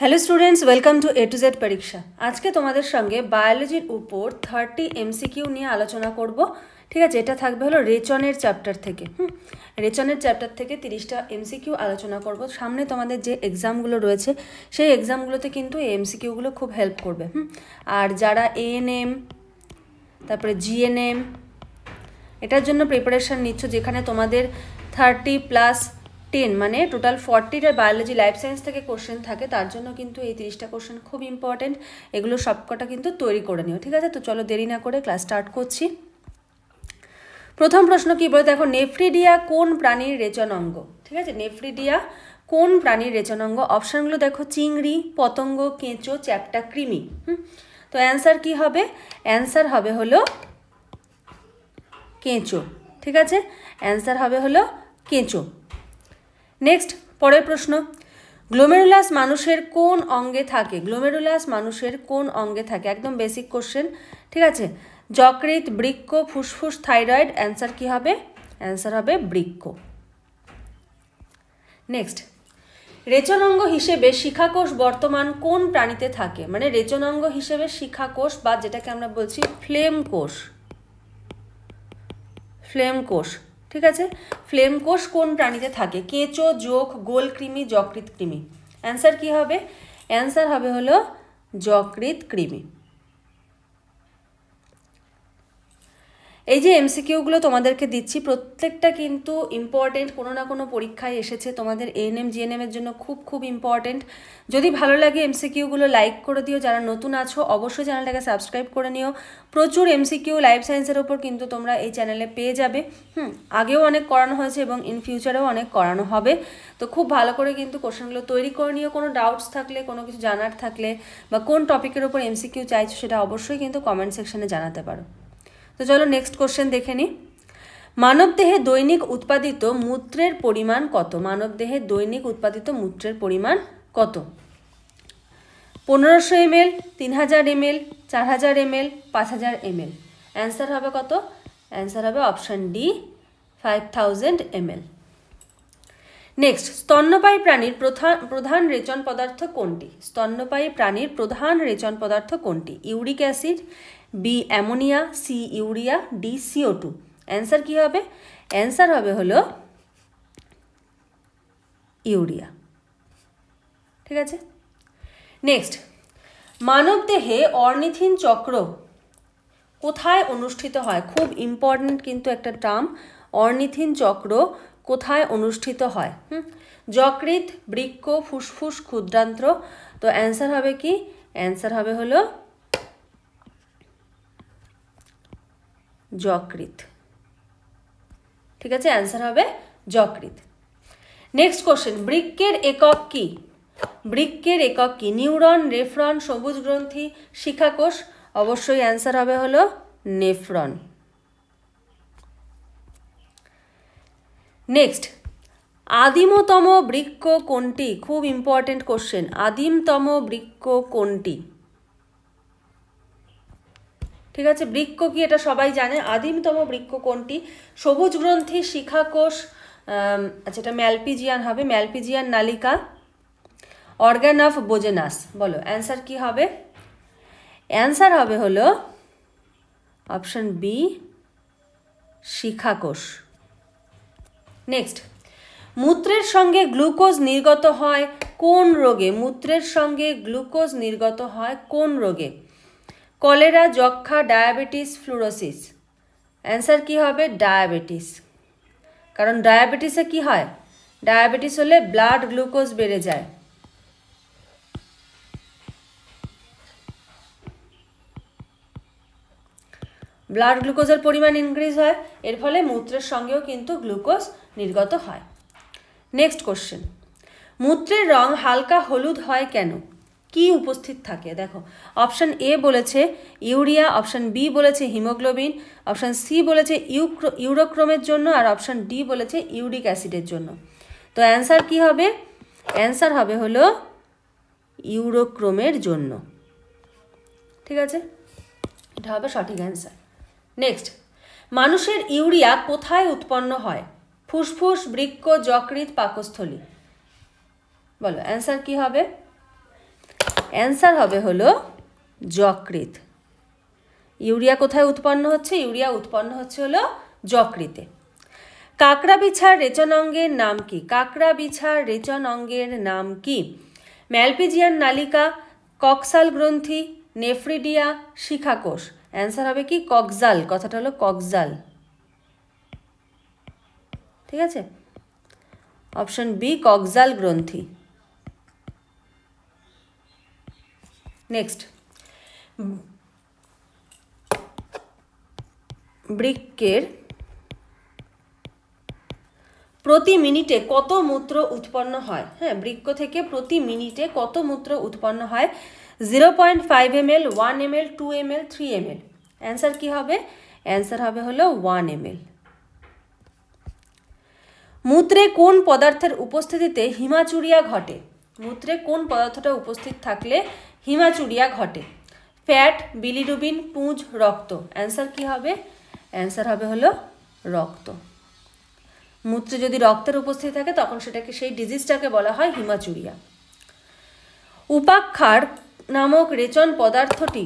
hello students welcome to A to Z পরীক্ষা আজকে তোমাদের সঙ্গে বায়োলজির উপর থার্টি এমসিকিউ নিয়ে আলোচনা করব ঠিক আছে এটা থাকবে হলো রেচনের চ্যাপ্টার থেকে হুম রেচনের চ্যাপ্টার থেকে তিরিশটা এমসিকিউ আলোচনা করব সামনে তোমাদের যে এক্সামগুলো রয়েছে সেই এক্সামগুলোতে কিন্তু এই এমসিকিউগুলো খুব হেল্প করবে হুম আর যারা এএনএম তারপরে জিএনএম এটার জন্য প্রিপারেশান নিচ্ছ যেখানে তোমাদের থার্টি প্লাস টেন মানে টোটাল ফর্টিটা বায়োলজি লাইফ সায়েন্স থেকে কোশ্চেন থাকে তার জন্য কিন্তু এই তিরিশটা কোশ্চেন খুব ইম্পর্টেন্ট এগুলো সবকটা কিন্তু তৈরি করে নিও ঠিক আছে তো চলো দেরি না করে ক্লাস স্টার্ট করছি প্রথম প্রশ্ন কী বলে দেখো নেফ্রিডিয়া কোন প্রাণীর রেচন অঙ্গ ঠিক আছে নেফ্রিডিয়া কোন প্রাণীর রেচন অঙ্গ অপশানগুলো দেখো চিংড়ি পতঙ্গ কেঁচো চ্যাপটা কৃমি হুম তো অ্যান্সার কি হবে অ্যান্সার হবে হলো কেঁচো ঠিক আছে অ্যান্সার হবে হলো কেঁচো নেক্সট পরের প্রশ্ন গ্লোমেরুলাস মানুষের কোন অঙ্গে থাকে গ্লোমেরুলাস মানুষের কোন অঙ্গে থাকে একদম বেসিক কোশ্চেন ঠিক আছে যকৃত বৃক্ষ ফুসফুস থাইরয়েড অ্যান্সার কি হবে অ্যান্সার হবে বৃক্ষ নেক্সট অঙ্গ হিসেবে শিখাকোষ বর্তমান কোন প্রাণীতে থাকে মানে রেচন অঙ্গ হিসেবে শিখাকোষ বা যেটাকে আমরা বলছি ফ্লেম কোষ ফ্লেম কোষ ঠিক আছে ফ্লেম কোষ কোন প্রাণীতে থাকে কেঁচো যোগ গোল কৃমি যকৃত কৃমি অ্যান্সার কি হবে অ্যান্সার হবে হলো যকৃত কৃমি এই যে এমসিকিউগুলো তোমাদেরকে দিচ্ছি প্রত্যেকটা কিন্তু ইম্পর্টেন্ট কোনো না কোনো পরীক্ষায় এসেছে তোমাদের এএনএম জিএনএমের জন্য খুব খুব ইম্পর্টেন্ট যদি ভালো লাগে এমসিকিউগুলো লাইক করে দিও যারা নতুন আছো অবশ্যই চ্যানেলটাকে সাবস্ক্রাইব করে নিও প্রচুর এমসিকিউ লাইফ সায়েন্সের ওপর কিন্তু তোমরা এই চ্যানেলে পেয়ে যাবে হুম আগেও অনেক করানো হয়েছে এবং ইন ফিউচারেও অনেক করানো হবে তো খুব ভালো করে কিন্তু কোশ্চেনগুলো তৈরি করে নিও কোনো ডাউটস থাকলে কোনো কিছু জানার থাকলে বা কোন টপিকের ওপর এমসিকিউ চাইছো সেটা অবশ্যই কিন্তু কমেন্ট সেকশানে জানাতে পারো তো চলো নেক্সট কোশ্চেন দেখে নিই মানবদেহে দৈনিক উৎপাদিত মূত্রের পরিমাণ কত দেহে দৈনিক উৎপাদিত মূত্রের পরিমাণ কত পনেরোশো এমএল তিন হাজার এমএল চার হাজার এমএল পাঁচ হাজার এমএল অ্যান্সার হবে কত অ্যান্সার হবে option D five thousand ML next স্তন্যপায়ী প্রাণীর প্রধান প্রধান রেচন পদার্থ কোনটি স্তন্যপায়ী প্রাণীর প্রধান রেচন পদার্থ কোনটি uric acid B ammonia C urea D CO two answer কী হবে অ্যান্সার হবে হলো ইউরিয়া ঠিক আছে নেক্সট মানব দেহে অর্নিথিন চক্র কোথায় অনুষ্ঠিত হয় খুব ইম্পর্ট্যান্ট কিন্তু একটা টার্ম অর্নিথিন চক্র কোথায় অনুষ্ঠিত হয় হুম যকৃত বৃক্ষ ফুসফুস ক্ষুদ্রান্ত্র তো অ্যান্সার হবে কি অ্যান্সার হবে হলো যকৃত ঠিক আছে অ্যান্সার হবে যকৃত নেক্সট কোশ্চেন বৃক্কের একক কি বৃক্কের একক কি নিউরন নেফ্রন সবুজ গ্রন্থি শিখাকোষ অবশ্যই অ্যান্সার হবে হলো নেফ্রন নেক্সট আদিমতম বৃক্ষ কোনটি খুব ইম্পর্টেন্ট কোশ্চেন আদিমতম বৃক্ষ কোনটি ঠিক আছে বৃক্ষ কি এটা সবাই জানে আদিমতম বৃক্ষ কোনটি সবুজ গ্রন্থি শিখাকোষ আচ্ছা, এটা ম্যালপিজিয়ান হবে ম্যালপিজিয়ান নালিকা অর্গান অফ বোজেনাস বলো অ্যান্সার কি হবে অ্যান্সার হবে হলো অপশন বি শিখাকোষ নেক্সট মূত্রের সঙ্গে গ্লুকোজ নির্গত হয় কোন রোগে মূত্রের সঙ্গে গ্লুকোজ নির্গত হয় কোন রোগে কলেরা যক্ষা ডায়াবেটিস ফ্লুরোসিস অ্যান্সার কি হবে ডায়াবেটিস কারণ ডায়াবেটিসে কি হয় ডায়াবেটিস হলে ব্লাড গ্লুকোজ বেড়ে যায় ব্লাড গ্লুকোজের পরিমাণ ইনক্রিজ হয় এর ফলে মূত্রের সঙ্গেও কিন্তু গ্লুকোজ নির্গত হয় নেক্সট কোশ্চেন মূত্রের রং হালকা হলুদ হয় কেন কি উপস্থিত থাকে দেখো অপশান এ বলেছে ইউরিয়া অপশান বি বলেছে হিমোগ্লোবিন অপশান সি বলেছে ইউক্রো ইউরোক্রোমের জন্য আর অপশান ডি বলেছে ইউরিক অ্যাসিডের জন্য তো অ্যান্সার কি হবে অ্যান্সার হবে হলো ইউরোক্রোমের জন্য ঠিক আছে এটা হবে সঠিক অ্যান্সার নেক্সট মানুষের ইউরিয়া কোথায় উৎপন্ন হয় ফুসফুস বৃক্ষ যকৃত পাকস্থলী বলো অ্যান্সার কি হবে অ্যান্সার হবে হলো যকৃত ইউরিয়া কোথায় উৎপন্ন হচ্ছে ইউরিয়া উৎপন্ন হচ্ছে হলো যকৃতে কাঁকড়া বিছার রেচন অঙ্গের নাম কি কাঁকড়া বিছার রেচন অঙ্গের নাম কি ম্যালপিজিয়ান নালিকা কক্সাল গ্রন্থি নেফ্রিডিয়া শিখাকোষ অ্যান্সার হবে কি ককজাল কথাটা হলো ককজাল ঠিক আছে অপশন বি ককজাল গ্রন্থি নেক্সট বৃক্কের প্রতি মিনিটে কত মূত্র উৎপন্ন হয় হ্যাঁ বৃক্ষ থেকে প্রতি মিনিটে কত মূত্র উৎপন্ন হয় zero point five M L one M L two M L three M L answer কী হবে অ্যান্সার হবে হলো ওয়ান এম এল মূত্রে কোন পদার্থের উপস্থিতিতে হিমাচুরিয়া ঘটে মূত্রে কোন পদার্থটা উপস্থিত থাকলে হিমাচুরিয়া ঘটে ফ্যাট বিলিরুবিন পুঁজ রক্ত অ্যান্সার কি হবে অ্যান্সার হবে হলো রক্ত মূত্রে যদি রক্তের উপস্থিতি থাকে তখন সেটাকে সেই ডিজিজটাকে বলা হয় হিমাচুরিয়া উপাক্ষার নামক রেচন পদার্থটি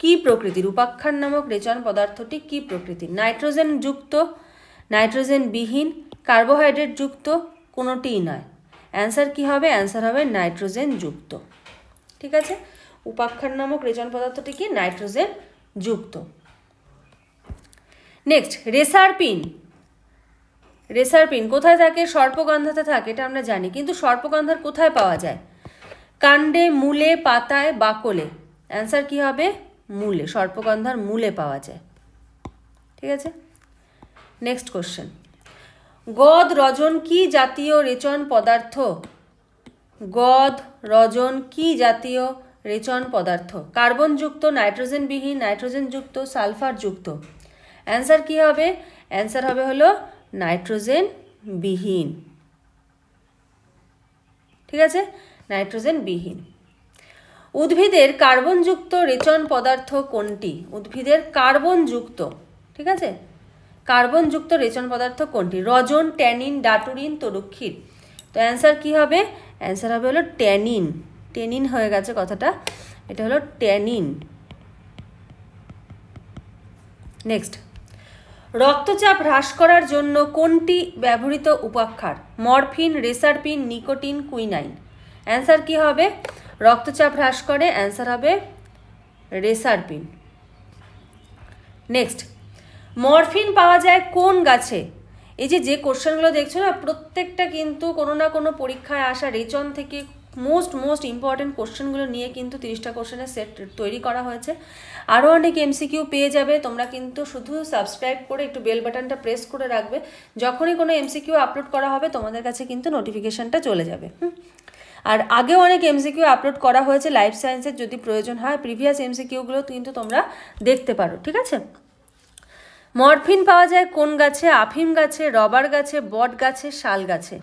কি প্রকৃতির উপাক্ষার নামক রেচন পদার্থটি কি প্রকৃতির নাইট্রোজেন যুক্ত নাইট্রোজেন বিহীন কার্বোহাইড্রেট যুক্ত কোনোটিই নয় অ্যান্সার কি হবে অ্যান্সার হবে নাইট্রোজেন যুক্ত ঠিক আছে উপাখ্যান নামক রেজন পদার্থটি কি নাইট্রোজেন যুক্ত নেক্সট রেসারপিন রেসারপিন কোথায় থাকে সর্পগন্ধাতে থাকে এটা আমরা জানি কিন্তু সর্পগন্ধার কোথায় পাওয়া যায় কাণ্ডে মূলে পাতায় বাকলে অ্যান্সার কি হবে মূলে সর্পগন্ধার মূলে পাওয়া যায় ঠিক আছে নেক্সট কোশ্চেন গদ রজন কি জাতীয় রেচন পদার্থ গদ রজন কি জাতীয় রেচন পদার্থ কার্বনযুক্ত নাইট্রোজেনবিহীন নাইট্রোজেনযুক্ত সালফারযুক্ত অ্যান্সার কি হবে অ্যান্সার হবে হলো নাইট্রোজেন বিহীন ঠিক আছে নাইট্রোজেন বিহীন উদ্ভিদের কার্বনযুক্ত রেচন পদার্থ কোনটি উদ্ভিদের কার্বনযুক্ত ঠিক আছে কার্বনযুক্ত রেচন পদার্থ কোনটি রজন ট্যানিন ডাটুরিন তরুক্ষীর তো অ্যান্সার কি হবে অ্যান্সার হবে হলো ট্যানিন টেনিন হয়ে গেছে কথাটা এটা হলো ট্যানিন নেক্সট রক্তচাপ হ্রাস করার জন্য কোনটি ব্যবহৃত উপাক্ষার morphine reserpine nicotine quinine answer কি হবে রক্তচাপ হ্রাস করে অ্যান্সার হবে রেসারপিন নেক্সট মরফিন পাওয়া যায় কোন গাছে এই যে যে কোশ্চেনগুলো দেখছো না প্রত্যেকটা কিন্তু কোনো না কোনো পরীক্ষায় আসা রেচন থেকে মোস্ট মোস্ট ইম্পর্টেন্ট কোশ্চেনগুলো নিয়ে কিন্তু তিরিশটা কোশ্চেনের সেট তৈরি করা হয়েছে আরও অনেক এমসিকিউ পেয়ে যাবে তোমরা কিন্তু শুধু সাবস্ক্রাইব করে একটু বেল বাটনটা প্রেস করে রাখবে যখনই কোনো এমসিকিউ আপলোড করা হবে তোমাদের কাছে কিন্তু নোটিফিকেশানটা চলে যাবে আর আগেও অনেক এমসিকিউ আপলোড করা হয়েছে লাইফ সায়েন্সের যদি প্রয়োজন হয় প্রিভিয়াস এমসিকিউগুলো কিন্তু তোমরা দেখতে পারো ঠিক আছে মরফিন পাওয়া যায় কোন গাছে আফিম গাছে রবার গাছে বট গাছে শাল গাছে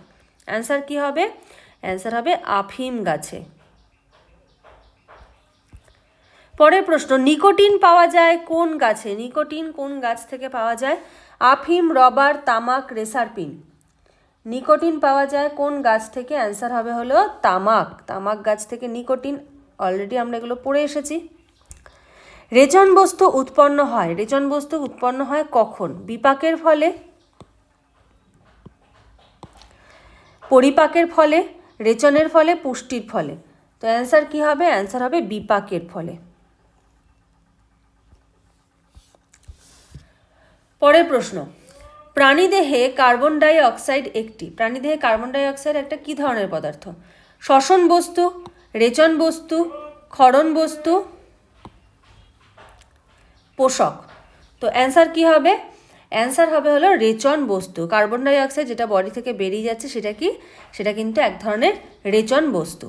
অ্যান্সার কি হবে অ্যান্সার হবে আফিম গাছে পরের প্রশ্ন নিকোটিন পাওয়া যায় কোন গাছে নিকোটিন কোন গাছ থেকে পাওয়া যায় আফিম রবার তামাক রেসারপিন নিকোটিন পাওয়া যায় কোন গাছ থেকে অ্যান্সার হবে হলো তামাক তামাক গাছ থেকে নিকোটিন অলরেডি আমরা এগুলো পড়ে এসেছি রেচন বস্তু উৎপন্ন হয় রেচন বস্তু উৎপন্ন হয় কখন বিপাকের ফলে পরিপাকের ফলে রেচনের ফলে পুষ্টির ফলে তো অ্যান্সার কি হবে অ্যান্সার হবে বিপাকের ফলে পরের প্রশ্ন প্রাণীদেহে কার্বন ডাই অক্সাইড একটি প্রাণীদেহে কার্বন ডাই অক্সাইড একটা কি ধরনের পদার্থ শ্বসন বস্তু রেচন বস্তু ক্ষরণ বস্তু পোষক তো অ্যান্সার কি হবে অ্যান্সার হবে হলো রেচন বস্তু কার্বন ডাইঅক্সাইড যেটা বডি থেকে বেরিয়ে যাচ্ছে সেটা কি সেটা কিন্তু এক ধরনের রেচন বস্তু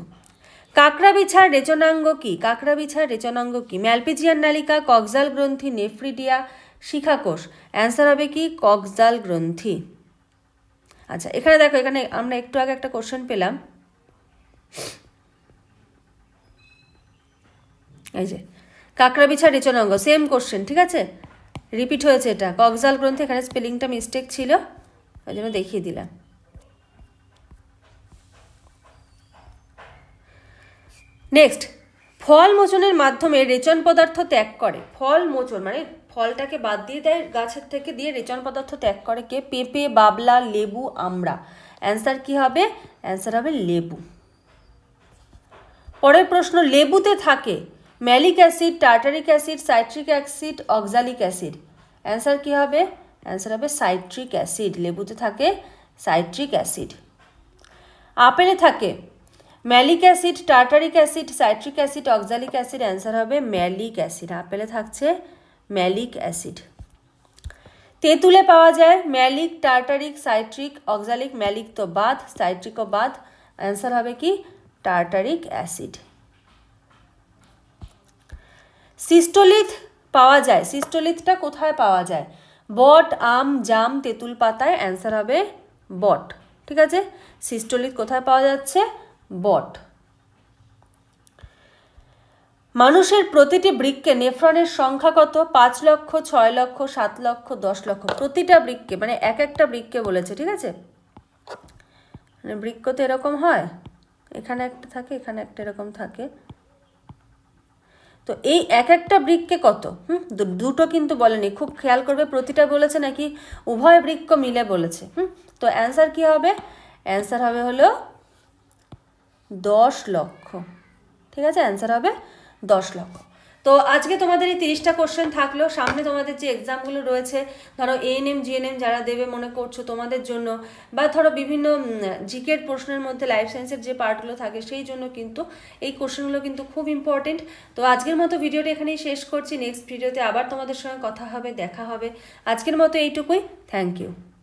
কাঁকড়া বিছার রেচনাঙ্গ কি কাঁকড়া বিছার রেচনাঙ্গ কি ম্যালপিজিয়ান নালিকা কক্সাল গ্রন্থি নেফ্রিডিয়া শিখাকোষ অ্যান্সার হবে কি কক্সাল গ্রন্থি আচ্ছা এখানে দেখো এখানে আমরা একটু আগে একটা কোশ্চেন পেলাম এই যে কাঁকড়া বিছা রেচন অঙ্গ সেম কোশ্চেন ঠিক আছে রিপিট হয়েছে এটা কক্সাল গ্রন্থে এখানে স্পেলিংটা মিস্টেক ছিল ওই জন্য দেখিয়ে দিলাম নেক্সট ফল মোচনের মাধ্যমে রেচন পদার্থ ত্যাগ করে ফল মোচন মানে ফলটাকে বাদ দিয়ে দেয় গাছের থেকে দিয়ে রেচন পদার্থ ত্যাগ করে কে পেঁপে বাবলা লেবু আমরা অ্যান্সার কি হবে অ্যান্সার হবে লেবু পরের প্রশ্ন লেবুতে থাকে malic acid tartaric acid citric acid oxalic acid answer কী হবে অ্যান্সার হবে সাইট্রিক অ্যাসিড লেবুতে থাকে সাইট্রিক অ্যাসিড আপেলে থাকে malic acid tartaric acid citric acid oxalic acid answer হবে ম্যালিক অ্যাসিড আপেলে থাকছে ম্যালিক অ্যাসিড তেঁতুলে পাওয়া যায় malic tartaric citric oxalic malic তো বাদ সাইট্রিকও বাদ অ্যান্সার হবে কি টার্টারিক অ্যাসিড সিস্টোলিথ পাওয়া যায় সিস্টোলিথটা কোথায় পাওয়া যায় বট আম জাম তেঁতুল পাতায় অ্যান্সার হবে বট ঠিক আছে সিস্টোলিথ কোথায় পাওয়া যাচ্ছে বট মানুষের প্রতিটি বৃক্ষে নেফ্রনের সংখ্যা কত পাঁচ লক্ষ ছয় লক্ষ সাত লক্ষ দশ লক্ষ প্রতিটা বৃক্ষে মানে এক একটা বৃক্ষে বলেছে ঠিক আছে মানে বৃক্ষ তো এরকম হয় এখানে একটা থাকে এখানে একটা এরকম থাকে তো এই এক একটা বৃক্ষে কত হুম দুটো কিন্তু বলেনি খুব খেয়াল করবে প্রতিটা বলেছে নাকি উভয় বৃক্ষ মিলে বলেছে হুম তো অ্যান্সার কি হবে অ্যান্সার হবে হলো দশ লক্ষ ঠিক আছে অ্যান্সার হবে দশ লক্ষ তো আজকে তোমাদের এই তিরিশটা কোশ্চেন থাকলেও সামনে তোমাদের যে এক্সামগুলো রয়েছে ধরো এএনএম জিএনএম যারা দেবে মনে করছো তোমাদের জন্য বা ধরো বিভিন্ন জিকের প্রশ্নের মধ্যে লাইফ সায়েন্সের যে পার্টগুলো থাকে সেই জন্য কিন্তু এই কোশ্চেনগুলো কিন্তু খুব ইম্পর্টেন্ট তো আজকের মতো ভিডিওটা এখানেই শেষ করছি নেক্সট ভিডিওতে আবার তোমাদের সঙ্গে কথা হবে দেখা হবে আজকের মতো এইটুকুই থ্যাংক ইউ